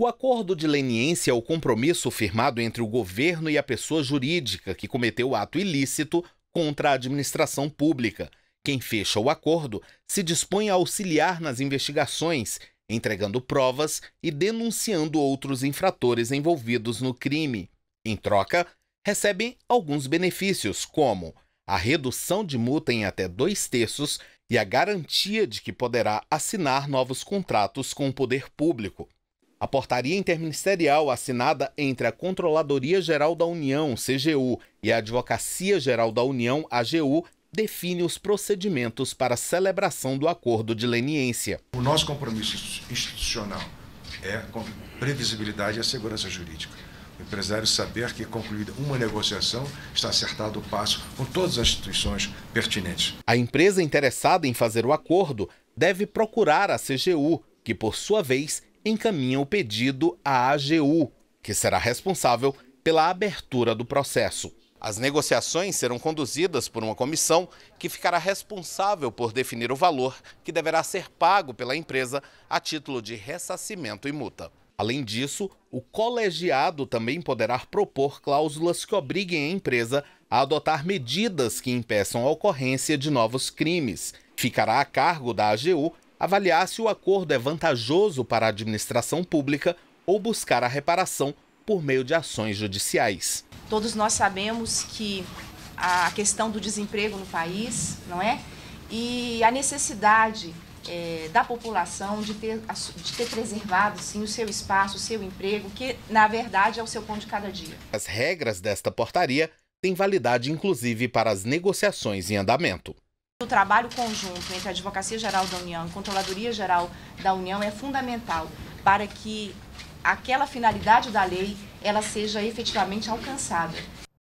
O acordo de leniência é o compromisso firmado entre o governo e a pessoa jurídica que cometeu o ato ilícito contra a administração pública. Quem fecha o acordo se dispõe a auxiliar nas investigações, entregando provas e denunciando outros infratores envolvidos no crime. Em troca, recebem alguns benefícios, como a redução de multa em até dois terços e a garantia de que poderá assinar novos contratos com o poder público. A portaria interministerial assinada entre a Controladoria Geral da União, CGU, e a Advocacia Geral da União, AGU, define os procedimentos para a celebração do acordo de leniência. O nosso compromisso institucional é com previsibilidade e a segurança jurídica. O empresário saber que, concluída uma negociação, está acertado o passo com todas as instituições pertinentes. A empresa interessada em fazer o acordo deve procurar a CGU, que, por sua vez, encaminha o pedido à AGU, que será responsável pela abertura do processo. As negociações serão conduzidas por uma comissão que ficará responsável por definir o valor que deverá ser pago pela empresa a título de ressacimento e multa. Além disso, o colegiado também poderá propor cláusulas que obriguem a empresa a adotar medidas que impeçam a ocorrência de novos crimes. Ficará a cargo da AGU avaliar se o acordo é vantajoso para a administração pública ou buscar a reparação por meio de ações judiciais. Todos nós sabemos que a questão do desemprego no país, não é? E a necessidade é, da população de ter, de ter preservado sim, o seu espaço, o seu emprego, que na verdade é o seu pão de cada dia. As regras desta portaria têm validade inclusive para as negociações em andamento. O trabalho conjunto entre a Advocacia Geral da União e a Controladoria Geral da União é fundamental para que aquela finalidade da lei ela seja efetivamente alcançada.